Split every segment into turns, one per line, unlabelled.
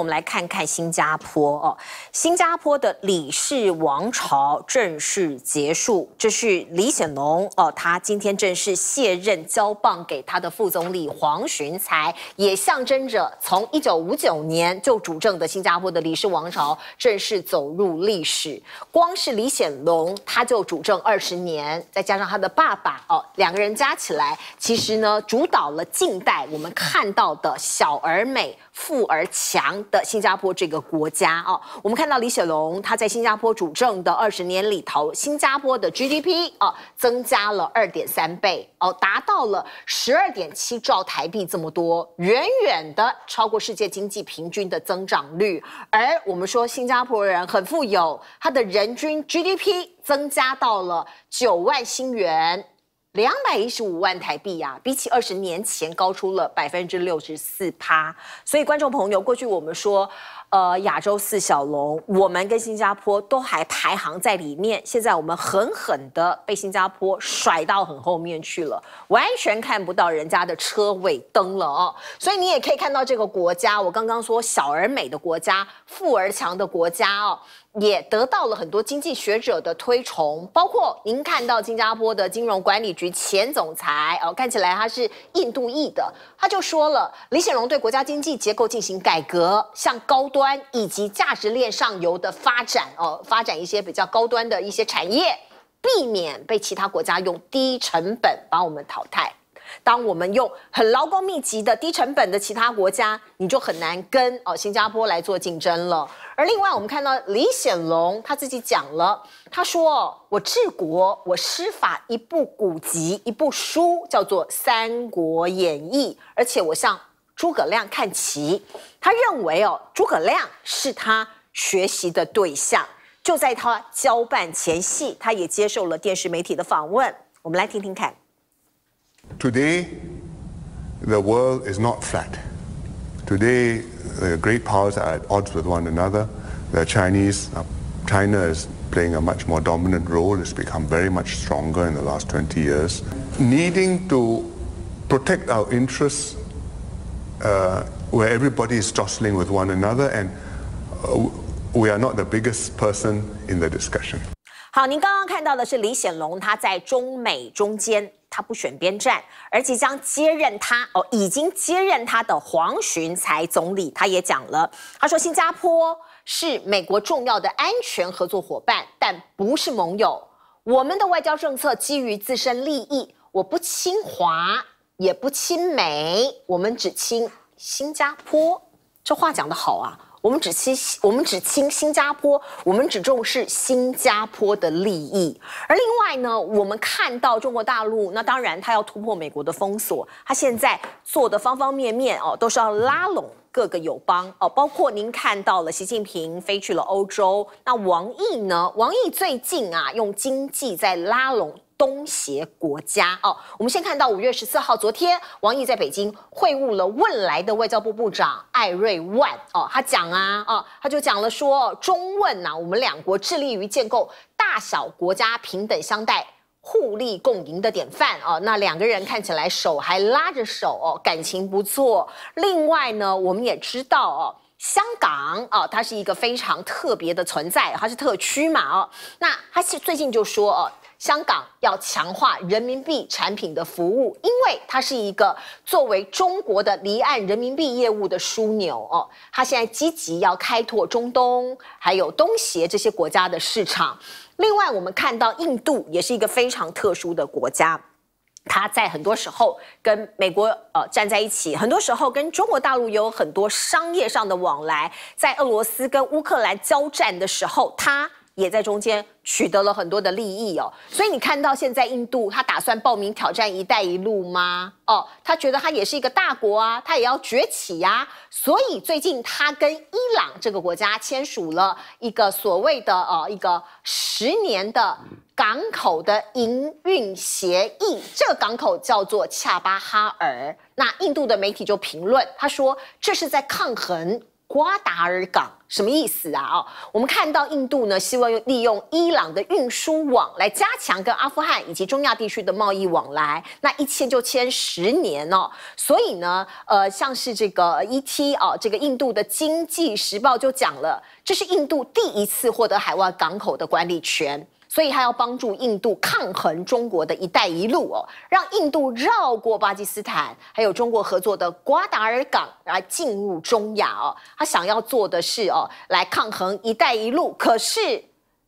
我们来看看新加坡哦，新加坡的李氏王朝正式结束，这是李显龙哦，他今天正式卸任，交棒给他的副总理黄循才，也象征着从一九五九年就主政的新加坡的李氏王朝正式走入历史。光是李显龙他就主政二十年，再加上他的爸爸哦，两个人加起来，其实呢主导了近代我们看到的小而美。富而强的新加坡这个国家啊，我们看到李雪龙他在新加坡主政的二十年里头，新加坡的 GDP 啊增加了二点三倍哦，达到了十二点七兆台币这么多，远远的超过世界经济平均的增长率。而我们说新加坡人很富有，他的人均 GDP 增加到了九万新元。两百一十五万台币呀，比起二十年前高出了百分之六十四趴。所以观众朋友，过去我们说，呃，亚洲四小龙，我们跟新加坡都还排行在里面。现在我们狠狠的被新加坡甩到很后面去了，完全看不到人家的车尾灯了哦。所以你也可以看到这个国家，我刚刚说小而美的国家，富而强的国家哦。也得到了很多经济学者的推崇，包括您看到新加坡的金融管理局前总裁哦，看起来他是印度裔的，他就说了，李显龙对国家经济结构进行改革，向高端以及价值链上游的发展哦，发展一些比较高端的一些产业，避免被其他国家用低成本把我们淘汰。当我们用很劳工密集的低成本的其他国家，你就很难跟哦新加坡来做竞争了。而另外，我们看到李显龙他自己讲了，他说：“我治国，我施法一部古籍，一部书叫做《三国演义》，而且我向诸葛亮看齐。”他认为哦，诸葛亮是他学习的对象。就在他交办前夕，他也接受了电视媒体的访问，我们来听听看。Today,
the world is not flat. Today, the great powers are at odds with one another. The Chinese, uh, China is playing a much more dominant role. It's become very much stronger in the last 20 years. Needing to protect our interests uh, where everybody is jostling with one another and uh, we are not the biggest person in the discussion.
好，您刚刚看到的是李显龙他在中美中间他不选边站，而即将接任他哦，已经接任他的黄循才总理，他也讲了，他说新加坡是美国重要的安全合作伙伴，但不是盟友。我们的外交政策基于自身利益，我不亲华也不亲美，我们只亲新加坡。这话讲得好啊。我们只亲，我们只亲新加坡，我们只重视新加坡的利益。而另外呢，我们看到中国大陆，那当然他要突破美国的封锁，他现在做的方方面面哦，都是要拉拢各个友邦哦，包括您看到了习近平飞去了欧洲，那王毅呢？王毅最近啊，用经济在拉拢。东协国家哦，我们先看到五月十四号，昨天王毅在北京会晤了未来的外交部部长艾瑞万哦，他讲啊哦，他就讲了说中问呐，我们两国致力于建构大小国家平等相待、互利共赢的典范哦。那两个人看起来手还拉着手，哦，感情不错。另外呢，我们也知道哦，香港哦，它是一个非常特别的存在，它是特区嘛哦。那他最近就说哦。香港要强化人民币产品的服务，因为它是一个作为中国的离岸人民币业务的枢纽哦。它现在积极要开拓中东、还有东协这些国家的市场。另外，我们看到印度也是一个非常特殊的国家，它在很多时候跟美国呃站在一起，很多时候跟中国大陆有很多商业上的往来。在俄罗斯跟乌克兰交战的时候，它。也在中间取得了很多的利益哦，所以你看到现在印度他打算报名挑战“一带一路”吗？哦，他觉得他也是一个大国啊，他也要崛起呀。所以最近他跟伊朗这个国家签署了一个所谓的呃一个十年的港口的营运协议，这个港口叫做恰巴哈尔。那印度的媒体就评论，他说这是在抗衡。瓜达尔港什么意思啊？哦，我们看到印度呢，希望用利用伊朗的运输网来加强跟阿富汗以及中亚地区的贸易往来。那一签就签十年哦，所以呢，呃，像是这个 ET 啊，这个印度的经济时报就讲了，这是印度第一次获得海外港口的管理权。所以他要帮助印度抗衡中国的一带一路哦，让印度绕过巴基斯坦，还有中国合作的瓜达尔港来进入中亚哦。他想要做的是哦，来抗衡一带一路。可是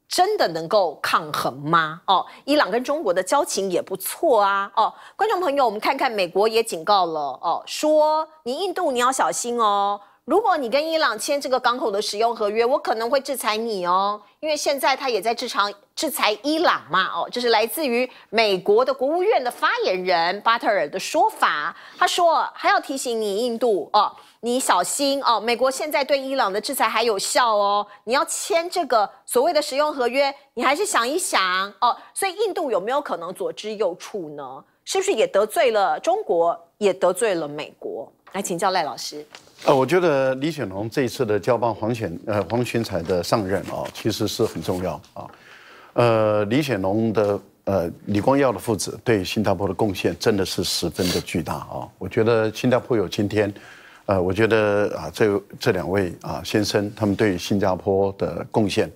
真的能够抗衡吗？哦，伊朗跟中国的交情也不错啊。哦，观众朋友，我们看看美国也警告了哦，说你印度你要小心哦。如果你跟伊朗签这个港口的使用合约，我可能会制裁你哦，因为现在他也在制裁制裁伊朗嘛，哦，这是来自于美国的国务院的发言人巴特尔的说法。他说还要提醒你，印度哦，你小心哦，美国现在对伊朗的制裁还有效哦，你要签这个所谓的使用合约，你还是想一想哦。所以印度有没有可能左支右绌呢？是不是也得罪了中国，也得罪了美国？来请教赖老师。
呃，我觉得李显龙这一次的交棒黄显呃黄群才的上任啊，其实是很重要啊。呃，李显龙的呃李光耀的父子对新加坡的贡献真的是十分的巨大啊。我觉得新加坡有今天，呃，我觉得啊这这两位啊先生他们对新加坡的贡献，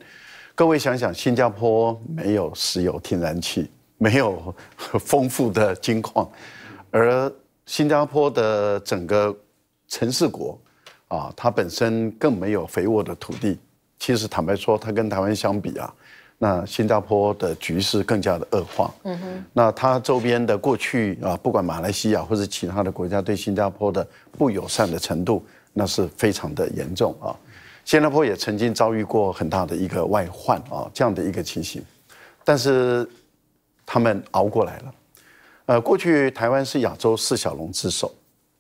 各位想想，新加坡没有石油、天然气，没有 丰富的金矿，而新加坡的整个。城市国啊，它本身更没有肥沃的土地。其实坦白说，它跟台湾相比啊，那新加坡的局势更加的恶化。嗯哼。那它周边的过去啊，不管马来西亚或者其他的国家对新加坡的不友善的程度，那是非常的严重啊。新加坡也曾经遭遇过很大的一个外患啊，这样的一个情形，但是他们熬过来了。呃，过去台湾是亚洲四小龙之首。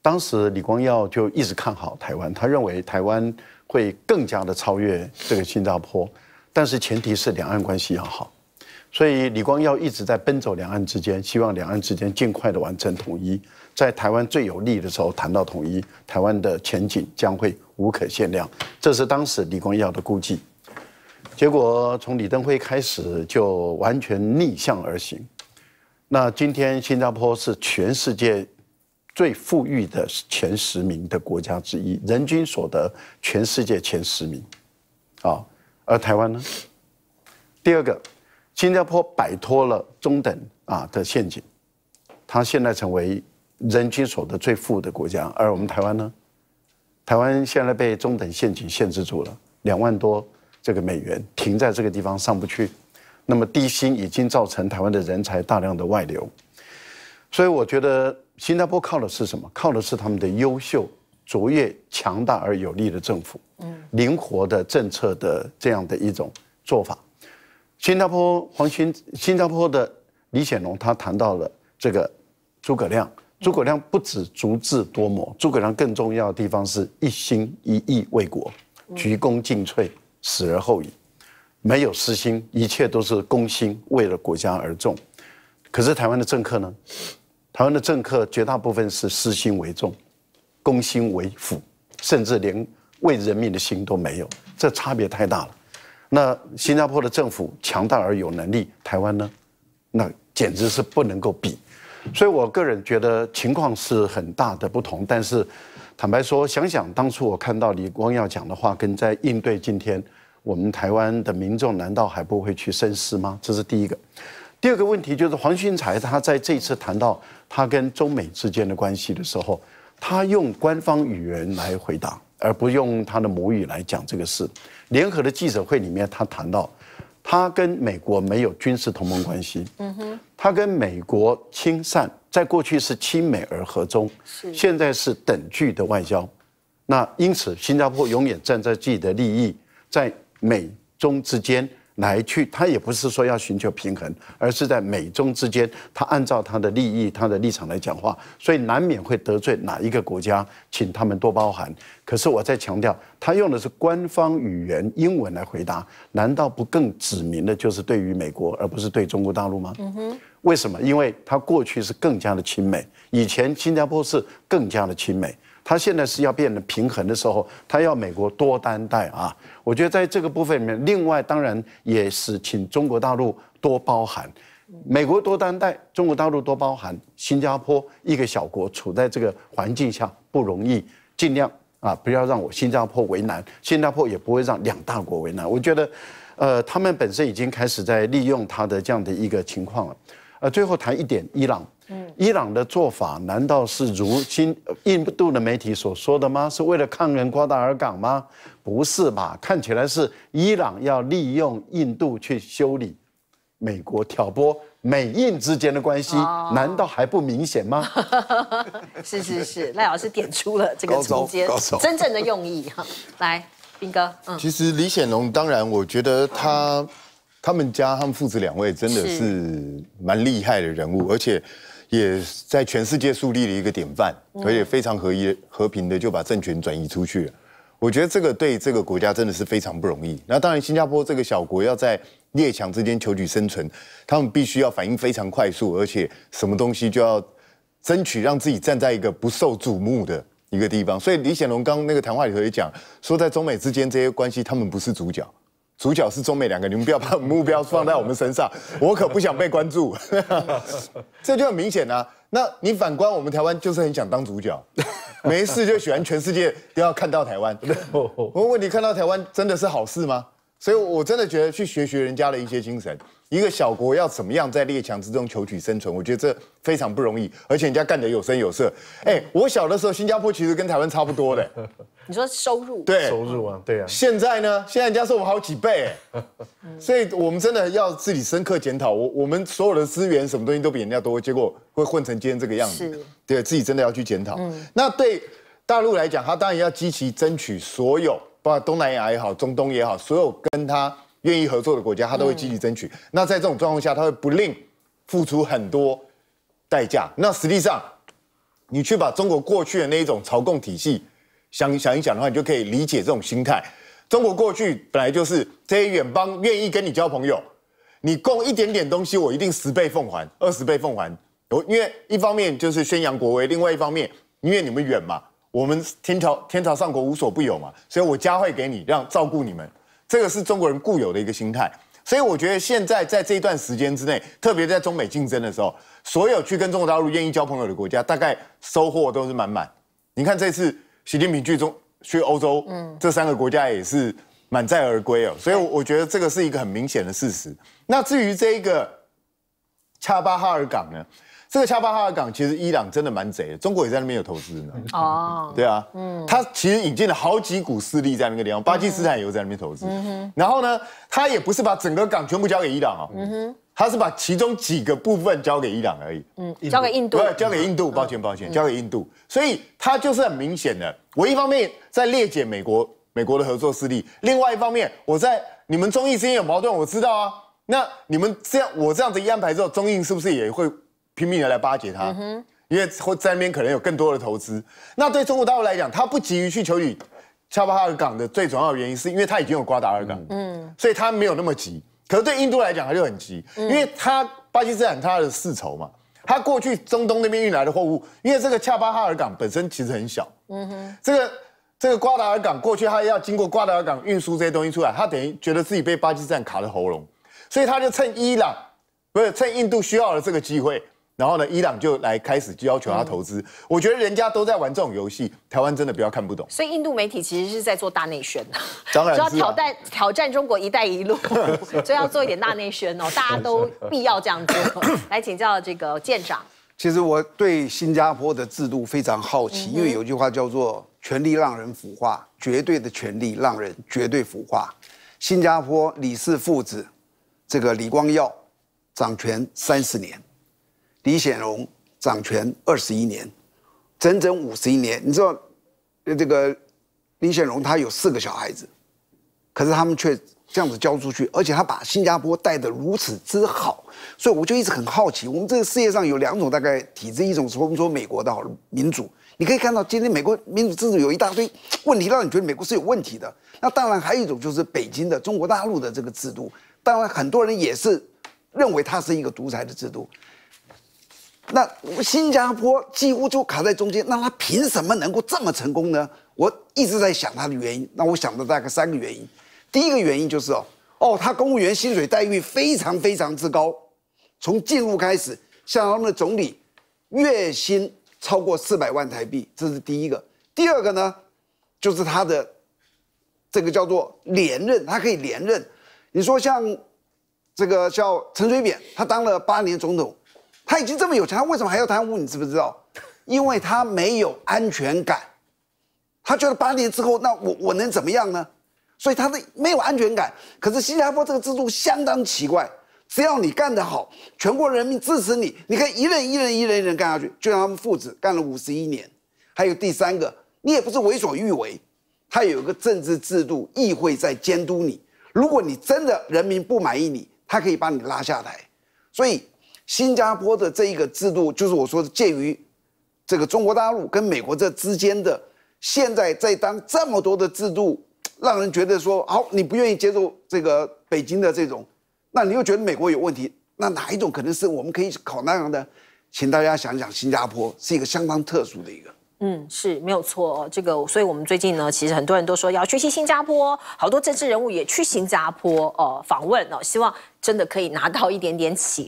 当时李光耀就一直看好台湾，他认为台湾会更加的超越这个新加坡，但是前提是两岸关系要好。所以李光耀一直在奔走两岸之间，希望两岸之间尽快的完成统一，在台湾最有利的时候谈到统一，台湾的前景将会无可限量。这是当时李光耀的估计。结果从李登辉开始就完全逆向而行。那今天新加坡是全世界。最富裕的前十名的国家之一，人均所得全世界前十名，啊，而台湾呢？第二个，新加坡摆脱了中等啊的陷阱，它现在成为人均所得最富的国家，而我们台湾呢？台湾现在被中等陷阱限制住了，两万多这个美元停在这个地方上不去，那么低薪已经造成台湾的人才大量的外流，所以我觉得。新加坡靠的是什么？靠的是他们的优秀、卓越、强大而有力的政府，嗯，灵活的政策的这样的一种做法。新加坡黄新新加坡的李显龙他谈到了这个诸葛亮。诸葛亮不止足智多谋，诸葛亮更重要的地方是一心一意为国，鞠躬尽瘁，死而后已，没有私心，一切都是公心，为了国家而重。可是台湾的政客呢？台湾的政客绝大部分是私心为重，公心为辅，甚至连为人民的心都没有，这差别太大了。那新加坡的政府强大而有能力，台湾呢？那简直是不能够比。所以我个人觉得情况是很大的不同。但是坦白说，想想当初我看到李光耀讲的话，跟在应对今天我们台湾的民众，难道还不会去深思吗？这是第一个。第二个问题就是黄勋才，他在这次谈到他跟中美之间的关系的时候，他用官方语言来回答，而不用他的母语来讲这个事。联合的记者会里面，他谈到他跟美国没有军事同盟关系。嗯哼，他跟美国亲善，在过去是亲美而和中，是现在是等距的外交。那因此，新加坡永远站在自己的利益在美中之间。来去，他也不是说要寻求平衡，而是在美中之间，他按照他的利益、他的立场来讲话，所以难免会得罪哪一个国家，请他们多包涵。可是我在强调，他用的是官方语言英文来回答，难道不更指明的就是对于美国，而不是对中国大陆吗？为什么？因为他过去是更加的亲美，以前新加坡是更加的亲美。他现在是要变得平衡的时候，他要美国多担待啊！我觉得在这个部分里面，另外当然也是请中国大陆多包涵，美国多担待，中国大陆多包涵。新加坡一个小国处在这个环境下不容易，尽量啊不要让我新加坡为难，新加坡也不会让两大国为难。我觉得，呃，他们本身已经开始在利用他的这样的一个情况了。呃，最后谈一点伊朗。伊朗的做法难道是如今印度的媒体所说的吗？是为了抗人瓜达尔港吗？不是吧？看起来是伊朗要利用印度去修理美国，挑拨美印之间的关系，难道还不明显吗？
是是是，赖老师点出了这个中间真正的用意哈。来，斌哥，嗯，其
实李显龙当然，我觉得他他们家他们父子两位真的是蛮厉害的人物，而且。也在全世界树立了一个典范，而且非常合一和平的就把政权转移出去了。我觉得这个对这个国家真的是非常不容易。那当然，新加坡这个小国要在列强之间求取生存，他们必须要反应非常快速，而且什么东西就要争取让自己站在一个不受瞩目的一个地方。所以李显龙刚那个谈话里头也讲说，在中美之间这些关系，他们不是主角。主角是中美两个，你们不要把目标放在我们身上，我可不想被关注，这就很明显啊。那你反观我们台湾，就是很想当主角，没事就喜欢全世界都要看到台湾。我问你，看到台湾真的是好事吗？所以，我真的觉得去学学人家的一些精神。一个小国要怎么样在列强之中求取生存？我觉得这非常不容易，而且人家干得有声有色。哎，我小的时候，新加坡其实跟台湾差不多的。
你说收入？对，收
入啊，对啊。现在呢？现在人家是我们好几倍，所以我们真的要自己深刻检讨。我我们所有的资源，什么东西都比人家多，结果会混成今天这个样子。对，自己真的要去检讨。那对大陆来讲，他当然要积极争取所有，包括东南亚也好，中东也好，所有跟他。愿意合作的国家，他都会积极争取。那在这种状况下，他会不吝付出很多代价。那实际上，你去把中国过去的那一种朝贡体系想想一想的话，你就可以理解这种心态。中国过去本来就是这些远邦愿意跟你交朋友，你供一点点东西，我一定十倍奉还、二十倍奉还。因为一方面就是宣扬国威，另外一方面因为你们远嘛，我们天朝天朝上国无所不有嘛，所以我加惠给你，让照顾你们。这个是中国人固有的一个心态，所以我觉得现在在这一段时间之内，特别在中美竞争的时候，所有去跟中国大陆愿意交朋友的国家，大概收获都是满满。你看这次习近平去中去欧洲，嗯，这三个国家也是满载而归哦。所以我觉得这个是一个很明显的事实。那至于这个，恰巴哈尔港呢？这个恰巴哈尔港其实伊朗真的蛮贼，中国也在那边有投资呢。哦，对啊，嗯，他其实引进了好几股势力在那个地方，巴基斯坦也有在那边投资。嗯哼，然后呢，他也不是把整个港全部交给伊朗啊，嗯哼，他是把其中几个部分交给伊朗而已。
嗯，交给印度？不，交
给印度。抱歉抱歉，交给印度。所以他就是很明显的，我一方面在裂解美国美国的合作势力，另外一方面我在你们中意之间有矛盾，我知道啊。那你们这样，我这样子一安排之后，中印是不是也会拼命的来巴结他？因为会在那边可能有更多的投资。那对中国大陆来讲，他不急于去求取恰巴哈尔港的最主要的原因，是因为他已经有瓜达尔港。嗯，所以他没有那么急。可是对印度来讲，他就很急，因为他巴基斯坦他的世仇嘛，他过去中东那边运来的货物，因为这个恰巴哈尔港本身其实很小。嗯哼，这个这个瓜达尔港过去他要经过瓜达尔港运输这些东西出来，他等于觉得自己被巴基斯坦卡了喉咙。所以他就趁伊朗不是趁印度需要了这个机会，然后呢，伊朗就来开始要求他投资。我觉得人家都在玩这种游戏，台湾真的不要看不懂。
所以印度媒体其实是在做大内宣，张老师要挑战挑战中国“一带一路”，所以要做一点大内宣哦，大家都必要这样做。来请教这个舰长，
其实我对新加坡的制度非常好奇，因为有句话叫做“权力让人腐化，绝对的权力让人绝对腐化”。新加坡李氏父子。这个李光耀掌权三十年，李显龙掌权二十一年，整整五十一年。你知道，这个李显龙他有四个小孩子，可是他们却这样子交出去，而且他把新加坡带的如此之好，所以我就一直很好奇。我们这个世界上有两种大概体制，一种是我们说美国的民主，你可以看到今天美国民主制度有一大堆问题，让你觉得美国是有问题的。那当然还有一种就是北京的中国大陆的这个制度。当然，很多人也是认为它是一个独裁的制度。那新加坡几乎就卡在中间，那他凭什么能够这么成功呢？我一直在想他的原因。那我想的大概三个原因。第一个原因就是哦哦，他公务员薪水待遇非常非常之高，从进入开始，像他们的总理月薪超过四百万台币，这是第一个。第二个呢，就是他的这个叫做连任，他可以连任。你说像这个叫陈水扁，他当了八年总统，他已经这么有钱，他为什么还要贪污？你知不知道？因为他没有安全感，他觉得八年之后，那我我能怎么样呢？所以他的没有安全感。可是新加坡这个制度相当奇怪，只要你干得好，全国人民支持你，你可以一人一人一人一人干下去，就像他们父子干了五十一年。还有第三个，你也不是为所欲为，他有一个政治制度，议会在监督你。如果你真的人民不满意你，他可以把你拉下台。所以新加坡的这一个制度，就是我说的介于这个中国大陆跟美国这之间的，现在在当这么多的制度，让人觉得说好，你不愿意接受这个北京的这种，那你又觉得美国有问题，那哪一种可能是我们可以考那样的？请大家想想，新加坡是一个相当特殊
的一个。嗯，是没有错，这个，所以我们最近呢，其实很多人都说要学习新加坡，好多政治人物也去新加坡呃访问哦，希望真的可以拿到一点点起。